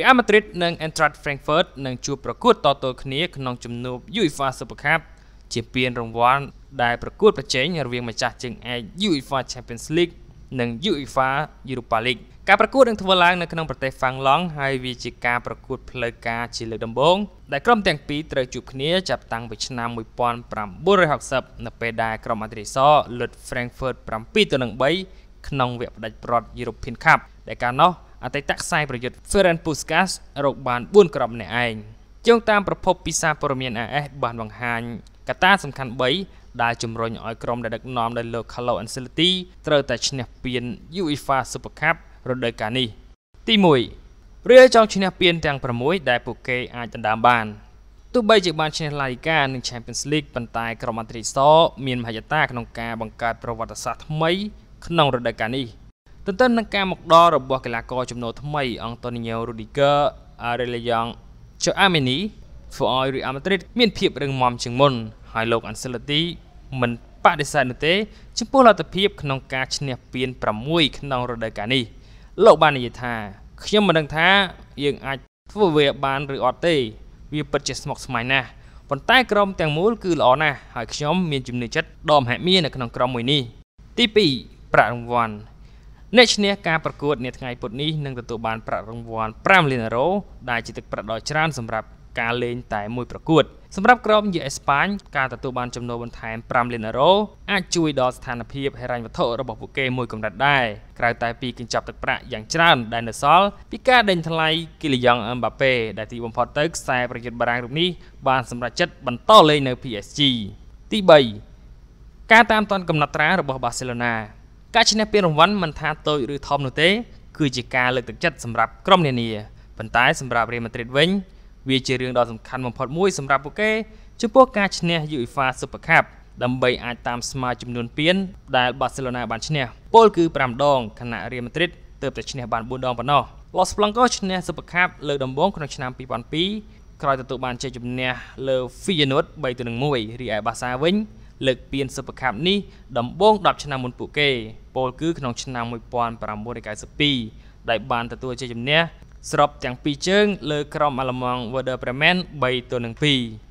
Real Madrid និង Eintracht Frankfurt នឹងជួបប្រកួតតទល់គ្នាក្នុងជំនួប UEFA Super Cup ជាពានរង្វាន់ដែលប្រកួតប្រជែងរវាងម្ចាស់ជើងឯក UEFA Champions League និង UEFA Europa League ការប្រកួតនឹងធ្វើឡើង នៅក្នុងប្រទេសហ្វាំងឡង់ហើយវាជាការប្រកួតផ្លូវការជាលើកដំបូងដែលក្រុមទាំងពីរត្រូវជួបគ្នាចាប់តាំងពីឆ្នាំ1960នៅពេលដែលក្រុមអធិរាជសរលុត Frankfurt 7ទៅ3ក្នុងវគ្គផ្ដាច់ព្រាត់ European Cup ដែលកាលនោះអតីតខ្សែប្រយុទ្ធ Ferenc Puskas រកបាន4គ្រាប់ម្នាក់ឯងយោងតាមប្រភពពីសារព័ត៌មាន AS បានបង្ហាញកត្តាសំខាន់3ដែលជំរុញឲ្យក្រុមដែលដឹកនាំដោយលោក Carlo Ancelotti ត្រូវតែឈ្នះពាន UEFA Super Cup រដូវកាលនេះទី1 Real ចង់ឈ្នះពានទាំង6ដែលពួកគេអាចដណ្ដើមបានទោះបីជាបានឈ្នះ La Liga និង Champions League ប៉ុន្តែក្រុមអន្តរិកសមានមហិច្ឆតាក្នុងការបង្កើតប្រវត្តិសាស្ត្រថ្មីក្នុងរដូវកាលនេះ។ទន្ទឹមនឹងការមកដល់របស់កីឡាករចំនួនថ្មីអង់តូនីញ៉ូរូឌីហ្គើអារេលយ៉ងចូអាមីនីធ្វើឲ្យរីអាម៉ាឌ្រីតមានភាពរឹងមាំជាងមុនហើយលោកអាន់សេឡទីមិនបដិសេធនោះទេចំពោះលទ្ធភាពក្នុងការឈ្នះពាន6ក្នុងរដូវកាលនេះលោកបាននិយាយថាខ្ញុំមិនដឹងថាយើងអាចធ្វើវាបានឬអត់ទេវាពិតជាស្មុគស្មាញណាស់ប៉ុន្តែក្រុមទាំងមូលគឺល្អណាស់ហើយខ្ញុំមានជំនឿចិត្តដ៏មហិមានៅក្នុងក្រុមមួយនេះទី2ប្រាក់រង្វាន់អ្នកឈ្នះការប្រកួតនាថ្ងៃពុធនេះនឹងទទួលបានប្រាក់រង្វាន់5លានអឺរ៉ូដែលជាទឹកប្រាក់ដ៏ច្រើនសម្រាប់ការលេងតែមួយប្រកួតសម្រាប់ក្រុមយេអេស្ប៉ាញការទទួលបានចំណូលបន្ថែម5លានអឺរ៉ូអាចជួយដល់ស្ថានភាពហិរញ្ញវត្ថុរបស់ពួកគេមួយកម្រិតដែរក្រៅតែពីកញ្ចប់ទឹកប្រាក់យ៉ាងច្រើន ដែលនៅសល់ពីការដេញថ្លៃគីលីយ៉ង់អឹមបាប៉េដែលទីបំផុតទៅខ្សែប្រយុទ្ធបារាំងរូបនេះបានសម្រេចចិត្តបន្តលេងនៅ PSG ទី3ការតាមទាន់កំណត់ត្រារបស់បាសេឡូណាការឈ្នះពានរង្វាន់មិនថាតូចឬធំនោះទេគឺជាការលើកទឹកចិត្តសម្រាប់ក្រុមនានាប៉ុន្តែសម្រាប់ Real Madrid វិញ វាជារឿងដ៏សំខាន់បំផុតមួយសម្រាប់ពួកគេចំពោះការឈ្នះ UEFA Super Cup ដើម្បីអាចតាមស្មើចំនួនពាន ដែល Barcelona បានឈ្នះពលគឺ5ដងខណៈ Real Madrid ទើបតែឈ្នះបាន4ដងប៉ុណ្ណោះ Los Blancos ឈ្នះ Super Cup លើកដំបូងក្នុងឆ្នាំ2002ក្រោយទទួលបានជ័យជំនះលើ Feyenoord 3-1រីឯ Barca វិញលើកពានសិប្បកម្មនេះដំបូង10ឆ្នាំមុនពួកគេ ពលគឺក្នុងឆ្នាំ1992ដែលបានទទួលជ័យជំនះស្របទាំងពីរជើង លើក្រុមអាល្លឺម៉ង់ Werder Bremen 3ទល់នឹង2